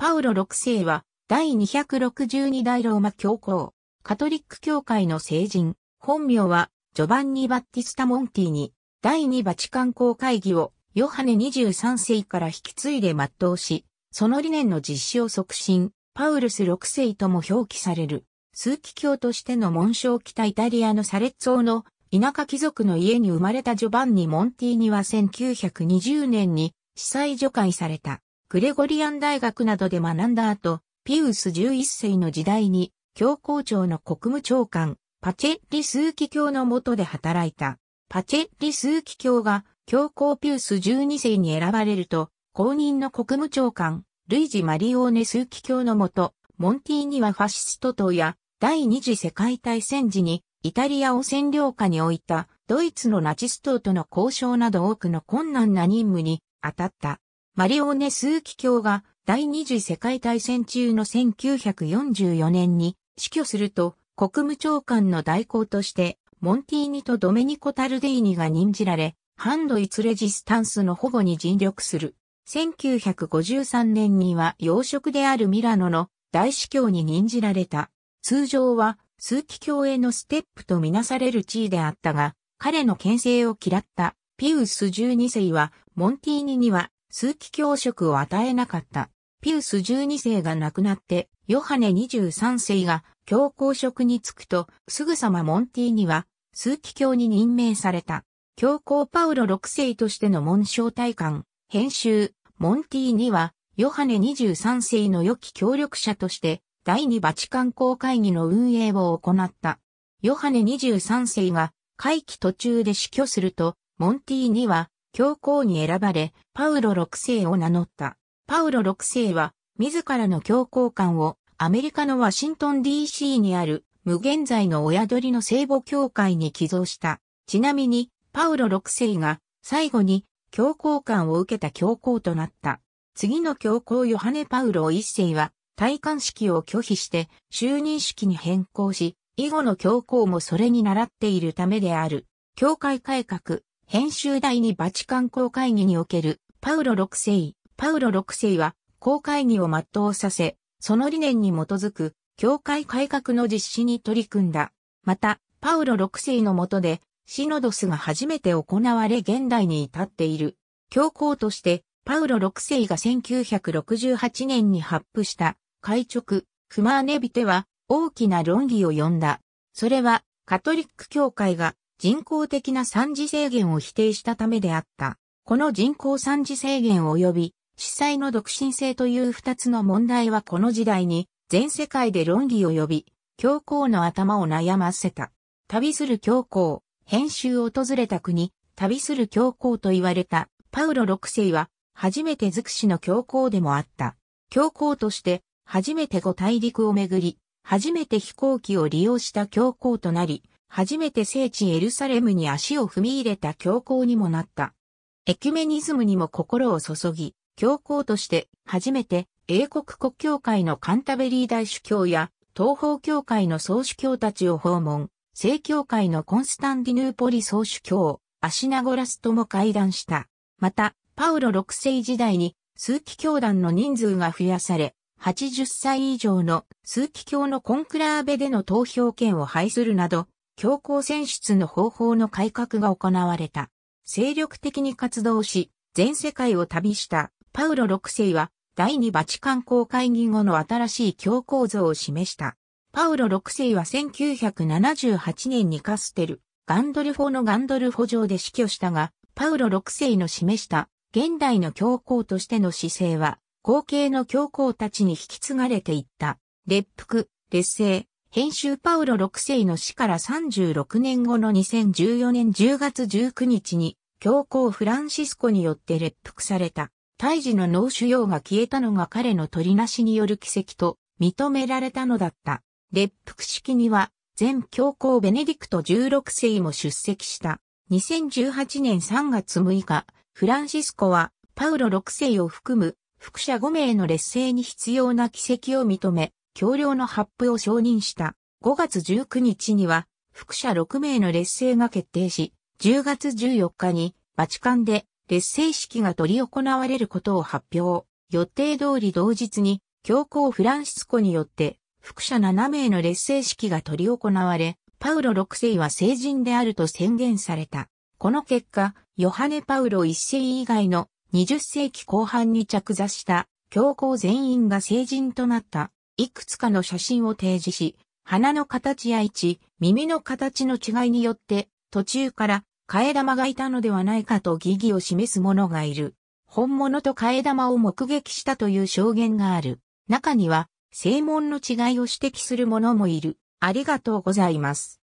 パウロ6世は、第262代ローマ教皇、カトリック教会の聖人、本名は、ジョバンニ・バッティスタ・モンティに、第2バチカン公会議を、ヨハネ23世から引き継いで全うし、その理念の実施を促進、パウルス6世とも表記される、枢機教としての紋章を着たイタリアのサレッツォの田舎貴族の家に生まれたジョバンニ・モンティーニは1920年に司祭除会された。グレゴリアン大学などで学んだ後、ピウス11世の時代に、教皇庁の国務長官、パチェッリスーキ教の下で働いた。パチェッリスーキ教が教皇ピウス12世に選ばれると、公認の国務長官、ルイジ・マリオーネスーキ教の下、モンティーニはファシスト党や第二次世界大戦時にイタリアを占領下に置いたドイツのナチス党との交渉など多くの困難な任務に当たった。マリオネ・スーキ卿が第二次世界大戦中の1944年に死去すると国務長官の代行としてモンティーニとドメニコ・タルディーニが任じられ、ハンドイツレジスタンスの保護に尽力する。1953年には養殖であるミラノの大司教に任じられた。通常はーキ教へのステップとみなされる地位であったが、彼の牽制を嫌ったピウス12世はモンティーニには数奇教職を与えなかった。ピウス12世が亡くなって、ヨハネ23世が教皇職に就くと、すぐさまモンティーニは、数奇教に任命された。教皇パウロ6世としての紋章大官、編集、モンティーニは、ヨハネ23世の良き協力者として、第二バチカン公会議の運営を行った。ヨハネ23世が、会期途中で死去すると、モンティーニは、教皇に選ばれ、パウロ6世を名乗った。パウロ6世は、自らの教皇官を、アメリカのワシントン DC にある、無限在の親鳥の聖母教会に寄贈した。ちなみに、パウロ6世が、最後に、教皇官を受けた教皇となった。次の教皇ヨハネ・パウロ1世は、戴冠式を拒否して、就任式に変更し、以後の教皇もそれに倣っているためである。教会改革、編集第にバチカン公会議におけるパウロ6世、パウロ6世は公会議を全うさせ、その理念に基づく教会改革の実施に取り組んだ。また、パウロ6世の下で、シノドスが初めて行われ現代に至っている。教皇として、パウロ6世が1968年に発布した、会直、クマーネビテは大きな論議を呼んだ。それは、カトリック教会が人工的な三次制限を否定したためであった。この人工三次制限及び、司祭の独身性という二つの問題はこの時代に全世界で論議を呼び、教皇の頭を悩ませた。旅する教皇、編集を訪れた国、旅する教皇と言われたパウロ六世は初めて尽くしの教皇でもあった。教皇として初めて五大陸をめぐり、初めて飛行機を利用した教皇となり、初めて聖地エルサレムに足を踏み入れた教皇にもなった。エキュメニズムにも心を注ぎ、教皇として初めて英国国教会のカンタベリー大主教や東方教会の総主教たちを訪問、正教会のコンスタンディヌーポリ総主教、アシナゴラスとも会談した。また、パウロ6世時代に数奇教団の人数が増やされ、80歳以上の数奇教のコンクラーベでの投票権を廃するなど、強行選出の方法の改革が行われた。精力的に活動し、全世界を旅したパウロ6世は、第二バチカン公会議後の新しい教皇像を示した。パウロ6世は1978年にカステル、ガンドルフォのガンドルフォ城で死去したが、パウロ6世の示した現代の教皇としての姿勢は、後継の教皇たちに引き継がれていった。列腹、劣勢、編集パウロ6世の死から36年後の2014年10月19日に、教皇フランシスコによって列腹された。胎児の脳腫瘍が消えたのが彼の取りなしによる奇跡と認められたのだった。列腹式には、前教皇ベネディクト16世も出席した。2018年3月6日、フランシスコは、パウロ6世を含む、副者5名の劣勢に必要な奇跡を認め、橋梁の発布を承認した。5月19日には、副社6名の劣勢が決定し、10月14日に、バチカンで劣勢式が取り行われることを発表。予定通り同日に、教皇フランシスコによって、副社7名の劣勢式が取り行われ、パウロ6世は成人であると宣言された。この結果、ヨハネ・パウロ1世以外の20世紀後半に着座した教皇全員が成人となった。いくつかの写真を提示し、鼻の形や位置、耳の形の違いによって、途中から替え玉がいたのではないかと疑義を示す者がいる。本物と替え玉を目撃したという証言がある。中には、正門の違いを指摘する者もいる。ありがとうございます。